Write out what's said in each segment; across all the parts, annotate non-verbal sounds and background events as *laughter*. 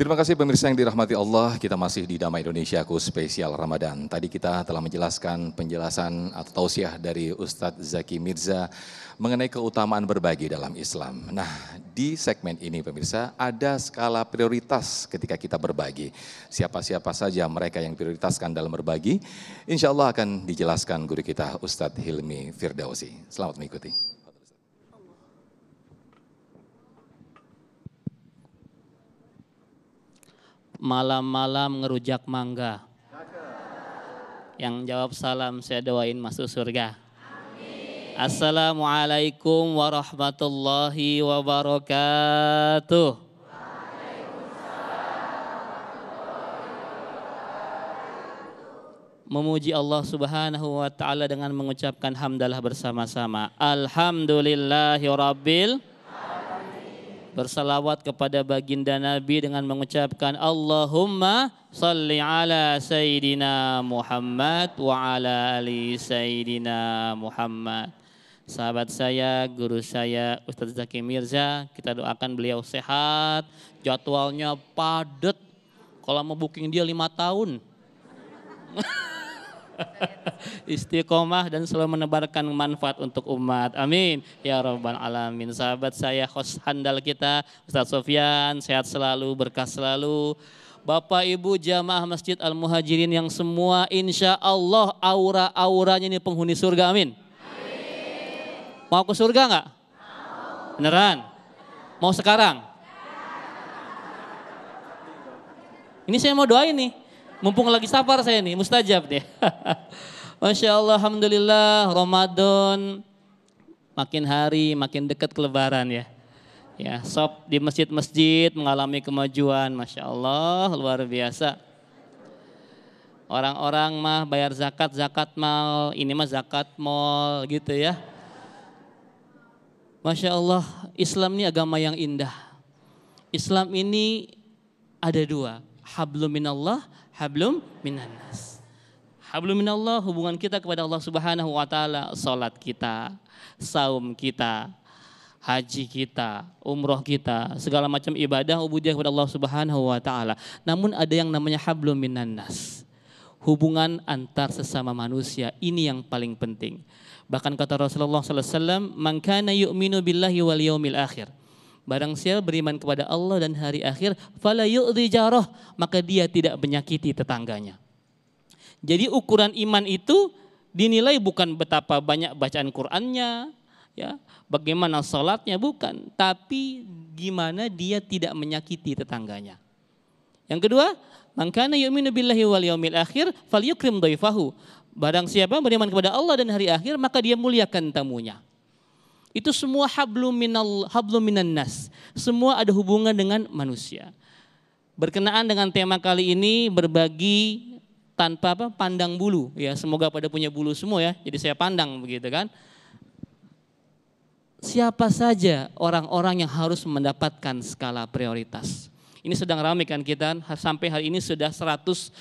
Terima kasih pemirsa yang dirahmati Allah, kita masih di Damai Indonesia Indonesiaku spesial Ramadan. Tadi kita telah menjelaskan penjelasan atau tausiah dari Ustadz Zaki Mirza mengenai keutamaan berbagi dalam Islam. Nah, di segmen ini pemirsa ada skala prioritas ketika kita berbagi. Siapa-siapa saja mereka yang prioritaskan dalam berbagi, insya Allah akan dijelaskan guru kita Ustadz Hilmi Firdausi. Selamat mengikuti. malam-malam ngerujak mangga. Yang jawab salam saya doain masuk surga. Assalamualaikum warahmatullahi wabarakatuh. Memuji Allah Subhanahu wa taala dengan mengucapkan hamdalah bersama-sama. Alhamdulillahirabbil alamin bersalawat kepada baginda Nabi dengan mengucapkan Allahumma salli ala Sayyidina Muhammad wa ala ali Sayyidina Muhammad. Sahabat saya, guru saya Ustaz Zaki Mirza, kita doakan beliau sehat, jadwalnya padat. Kalau mau booking dia lima tahun. *laughs* *laughs* Istiqomah dan selalu menebarkan manfaat untuk umat. Amin. Ya Rabbal Alamin. Sahabat saya, host handal kita, Ustaz Sofyan, sehat selalu, berkah selalu. Bapak Ibu jamaah Masjid Al Muhajirin yang semua insya Allah aura-auranya ini penghuni surga amin. amin. Mau ke surga nggak? Beneran? Mau sekarang? Ini saya mau doain nih. Mumpung lagi safar saya nih, mustajab deh. *laughs* Masya Allah, Alhamdulillah, Ramadan makin hari makin dekat ke lebaran ya. Ya, sob di masjid-masjid mengalami kemajuan, Masya Allah, luar biasa. Orang-orang mah bayar zakat, zakat mal, ini mah zakat mal gitu ya. Masya Allah, Islam ini agama yang indah. Islam ini ada dua, habluminallah minallah hablum minannas. Hablum minallah hubungan kita kepada Allah Subhanahu wa taala, salat kita, saum kita, haji kita, umroh kita, segala macam ibadah ubudiyah kepada Allah Subhanahu wa taala. Namun ada yang namanya hablum minannas. Hubungan antar sesama manusia ini yang paling penting. Bahkan kata Rasulullah sallallahu alaihi wasallam, "Man kana yu'minu billahi wal yaumil akhir." Barang siapa beriman kepada Allah dan hari akhir, fala yu'dhi jaroh, maka dia tidak menyakiti tetangganya. Jadi ukuran iman itu dinilai bukan betapa banyak bacaan Qur'annya, ya, bagaimana sholatnya bukan, tapi gimana dia tidak menyakiti tetangganya. Yang kedua, mangkana yu'minu billahi wal yaumil akhir falyukrim dhaifahu. Barang siapa beriman kepada Allah dan hari akhir, maka dia muliakan tamunya. Itu semua hablu minan nas. Semua ada hubungan dengan manusia. Berkenaan dengan tema kali ini berbagi tanpa apa pandang bulu ya semoga pada punya bulu semua ya jadi saya pandang begitu kan siapa saja orang-orang yang harus mendapatkan skala prioritas ini sedang ramai kan kita sampai hari ini sudah 150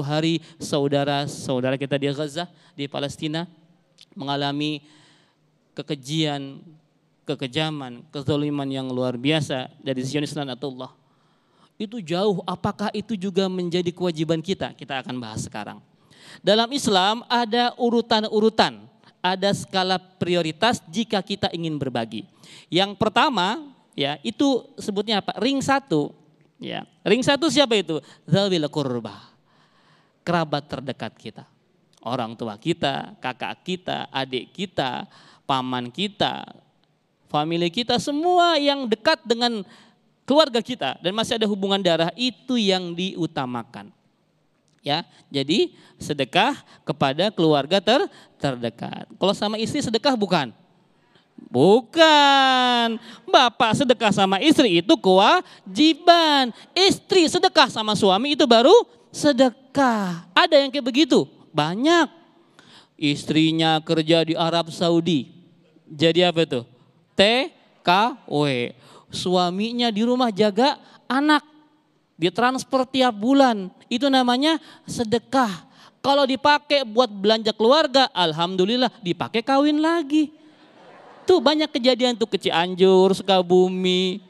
hari saudara-saudara kita di Gaza di Palestina mengalami kekejian, kekejaman, kezaliman yang luar biasa dari Zionis Allah Itu jauh, apakah itu juga menjadi kewajiban kita? Kita akan bahas sekarang. Dalam Islam ada urutan-urutan, ada skala prioritas jika kita ingin berbagi. Yang pertama, ya itu sebutnya apa? Ring satu, ya. Ring satu siapa itu? Zawil kurba, kerabat terdekat kita, orang tua kita, kakak kita, adik kita, paman kita, family kita, semua yang dekat dengan keluarga kita dan masih ada hubungan darah itu yang diutamakan. Ya, jadi sedekah kepada keluarga ter terdekat. Kalau sama istri sedekah bukan? Bukan. Bapak sedekah sama istri itu kewajiban. Istri sedekah sama suami itu baru sedekah. Ada yang kayak begitu? Banyak. Istrinya kerja di Arab Saudi jadi apa itu? TKW. E. Suaminya di rumah jaga anak. transfer tiap bulan. Itu namanya sedekah. Kalau dipakai buat belanja keluarga, alhamdulillah dipakai kawin lagi. Tuh banyak kejadian tuh ke Cianjur, Sukabumi.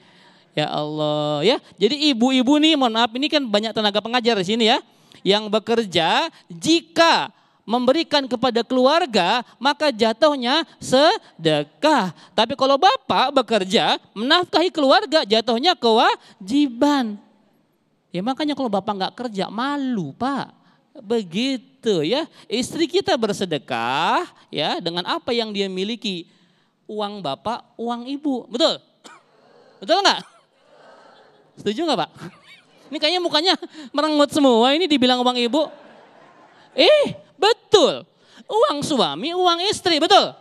Ya Allah, ya. Jadi ibu-ibu nih, mohon maaf ini kan banyak tenaga pengajar di sini ya, yang bekerja jika memberikan kepada keluarga, maka jatuhnya sedekah. Tapi kalau bapak bekerja, menafkahi keluarga, jatuhnya kewajiban. Ya makanya kalau bapak nggak kerja, malu pak. Begitu ya, istri kita bersedekah ya dengan apa yang dia miliki. Uang bapak, uang ibu, betul? Betul nggak? Setuju nggak pak? Ini kayaknya mukanya merengut semua, ini dibilang uang ibu. Eh, Betul. Uang suami, uang istri, betul?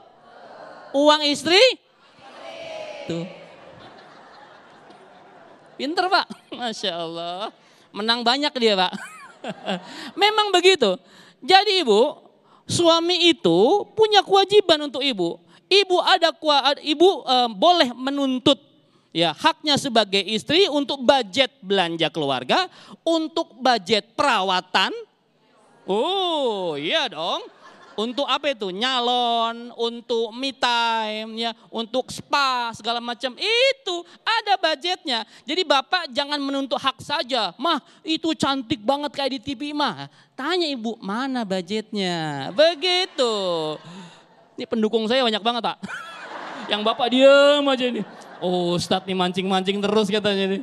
Uang istri? Tuh. Pinter Pak, Masya Allah. Menang banyak dia Pak. *laughs* Memang begitu. Jadi Ibu, suami itu punya kewajiban untuk Ibu. Ibu ada kuat, ibu e, boleh menuntut ya haknya sebagai istri untuk budget belanja keluarga, untuk budget perawatan, Oh iya dong. Untuk apa itu? Nyalon, untuk me time, ya, untuk spa, segala macam. Itu ada budgetnya. Jadi bapak jangan menuntut hak saja. Mah itu cantik banget kayak di TV mah. Tanya ibu, mana budgetnya? Begitu. Ini pendukung saya banyak banget pak. *laughs* Yang bapak diam aja ini. Oh Ustadz nih mancing-mancing terus katanya ini.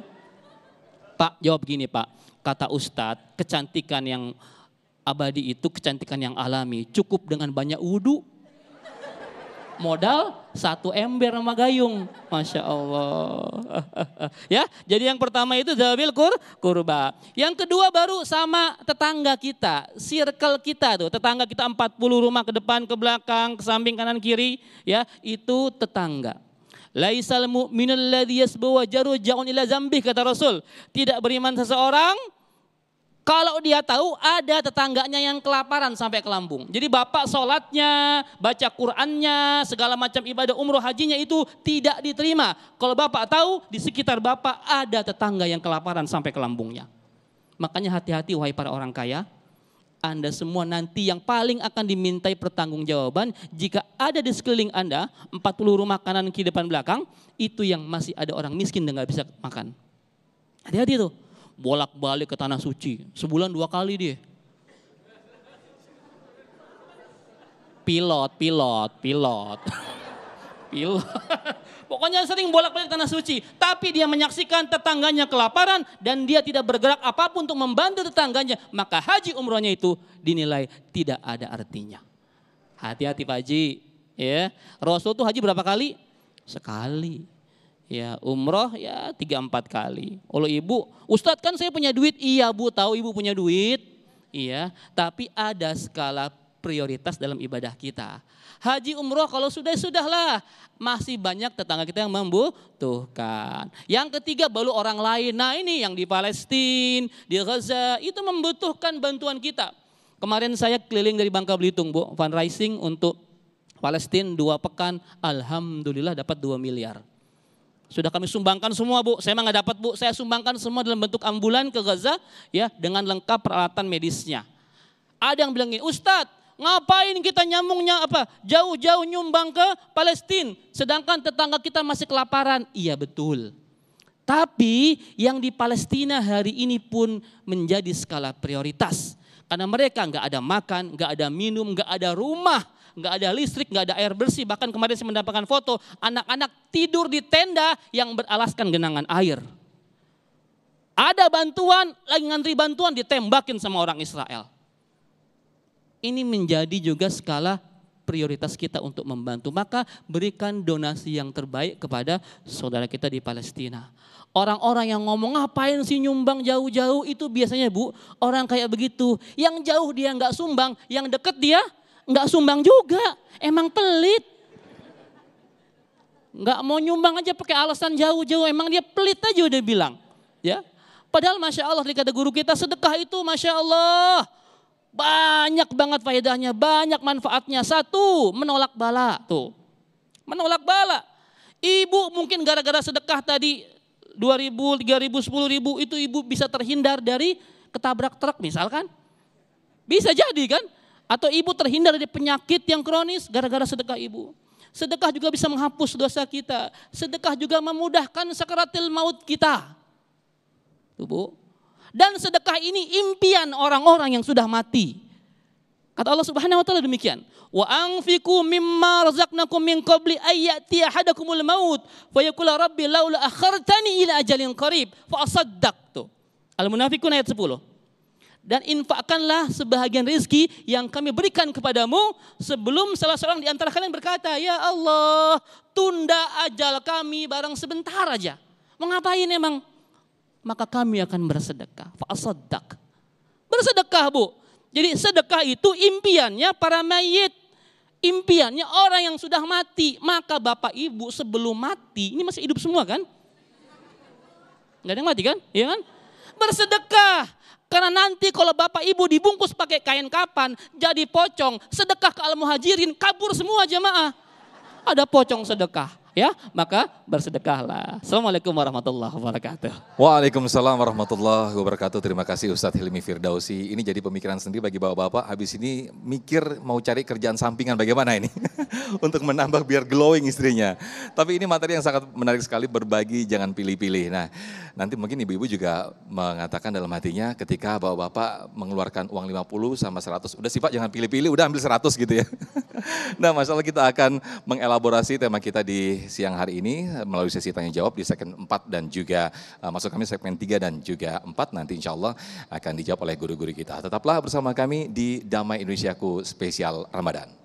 Pak jawab gini pak. Kata Ustadz, kecantikan yang abadi itu kecantikan yang alami. Cukup dengan banyak wudhu. Modal satu ember sama gayung. Masya Allah. ya, jadi yang pertama itu zawil kur, kurba. Yang kedua baru sama tetangga kita, circle kita tuh. Tetangga kita 40 rumah ke depan, ke belakang, ke samping, kanan, kiri. Ya, itu tetangga. Laisal mu'minul ladhi yasbawa jaru ja'un ila zambih, kata Rasul. Tidak beriman seseorang kalau dia tahu ada tetangganya yang kelaparan sampai ke lambung. Jadi bapak sholatnya, baca Qurannya, segala macam ibadah umroh hajinya itu tidak diterima. Kalau bapak tahu di sekitar bapak ada tetangga yang kelaparan sampai ke lambungnya. Makanya hati-hati wahai para orang kaya. Anda semua nanti yang paling akan dimintai pertanggungjawaban jika ada di sekeliling Anda 40 rumah kanan kiri depan belakang itu yang masih ada orang miskin dan nggak bisa makan. Hati-hati tuh bolak-balik ke tanah suci. Sebulan dua kali dia. Pilot, pilot, pilot. *laughs* pilot. *laughs* Pokoknya sering bolak-balik tanah suci. Tapi dia menyaksikan tetangganya kelaparan dan dia tidak bergerak apapun untuk membantu tetangganya. Maka haji umrohnya itu dinilai tidak ada artinya. Hati-hati Pak Haji. Ya. Rasul itu haji berapa kali? Sekali. Ya, umroh ya tiga empat kali. Kalau ibu, Ustadz kan saya punya duit. Iya bu, tahu ibu punya duit. Iya, tapi ada skala prioritas dalam ibadah kita. Haji umroh kalau sudah sudahlah, masih banyak tetangga kita yang membutuhkan. Yang ketiga baru orang lain. Nah, ini yang di Palestina, di Gaza itu membutuhkan bantuan kita. Kemarin saya keliling dari Bangka Belitung, Bu, fundraising untuk Palestina dua pekan, alhamdulillah dapat dua miliar. Sudah kami sumbangkan semua bu, saya emang dapat bu, saya sumbangkan semua dalam bentuk ambulan ke Gaza ya dengan lengkap peralatan medisnya. Ada yang bilang ini eh, Ustadz ngapain kita nyambungnya apa jauh-jauh nyumbang ke Palestina sedangkan tetangga kita masih kelaparan. Iya betul. Tapi yang di Palestina hari ini pun menjadi skala prioritas. Karena mereka nggak ada makan, nggak ada minum, nggak ada rumah nggak ada listrik, nggak ada air bersih. Bahkan kemarin saya mendapatkan foto anak-anak tidur di tenda yang beralaskan genangan air. Ada bantuan, lagi ngantri bantuan ditembakin sama orang Israel. Ini menjadi juga skala prioritas kita untuk membantu. Maka berikan donasi yang terbaik kepada saudara kita di Palestina. Orang-orang yang ngomong ngapain sih nyumbang jauh-jauh itu biasanya bu orang kayak begitu. Yang jauh dia nggak sumbang, yang deket dia nggak sumbang juga, emang pelit. Nggak mau nyumbang aja pakai alasan jauh-jauh, emang dia pelit aja udah bilang. Ya, Padahal Masya Allah dikata guru kita sedekah itu Masya Allah banyak banget faedahnya, banyak manfaatnya. Satu, menolak bala tuh. Menolak bala. Ibu mungkin gara-gara sedekah tadi 2000, 3000, 10000 itu ibu bisa terhindar dari ketabrak truk misalkan. Bisa jadi kan? Atau ibu terhindar dari penyakit yang kronis gara-gara sedekah ibu. Sedekah juga bisa menghapus dosa kita. Sedekah juga memudahkan sakaratil maut kita. Tuh, Bu. Dan sedekah ini impian orang-orang yang sudah mati. Kata Allah Subhanahu wa taala demikian. Wa anfiqu mimma razaqnakum min qabli ayati ahadakumul maut fa yaqulu rabbi laula akhartani ila ajalin qarib fa asaddaqtu. Al-Munafiqun ayat 10 dan infakkanlah sebahagian rezeki yang kami berikan kepadamu sebelum salah seorang di antara kalian berkata, "Ya Allah, tunda ajal kami barang sebentar aja." Mengapain emang? Maka kami akan bersedekah. fasadak Bersedekah, Bu. Jadi sedekah itu impiannya para mayit. Impiannya orang yang sudah mati. Maka Bapak Ibu sebelum mati, ini masih hidup semua kan? Gak ada yang mati kan? ya kan? Bersedekah karena nanti kalau bapak ibu dibungkus pakai kain kapan, jadi pocong, sedekah ke al-muhajirin, kabur semua jemaah. Ada pocong sedekah ya maka bersedekahlah. Assalamualaikum warahmatullahi wabarakatuh. Waalaikumsalam warahmatullahi wabarakatuh. Terima kasih Ustadz Hilmi Firdausi. Ini jadi pemikiran sendiri bagi bapak-bapak. Habis ini mikir mau cari kerjaan sampingan bagaimana ini *laughs* untuk menambah biar glowing istrinya. Tapi ini materi yang sangat menarik sekali berbagi jangan pilih-pilih. Nah nanti mungkin ibu-ibu juga mengatakan dalam hatinya ketika bapak-bapak mengeluarkan uang 50 sama 100 udah sih pak jangan pilih-pilih udah ambil 100 gitu ya. *laughs* Nah, masalah kita akan mengelaborasi tema kita di siang hari ini melalui sesi tanya jawab di segmen 4 dan juga uh, eh, masuk kami segmen 3 dan juga 4 nanti insya Allah akan dijawab oleh guru-guru kita. Tetaplah bersama kami di Damai Indonesiaku spesial Ramadan.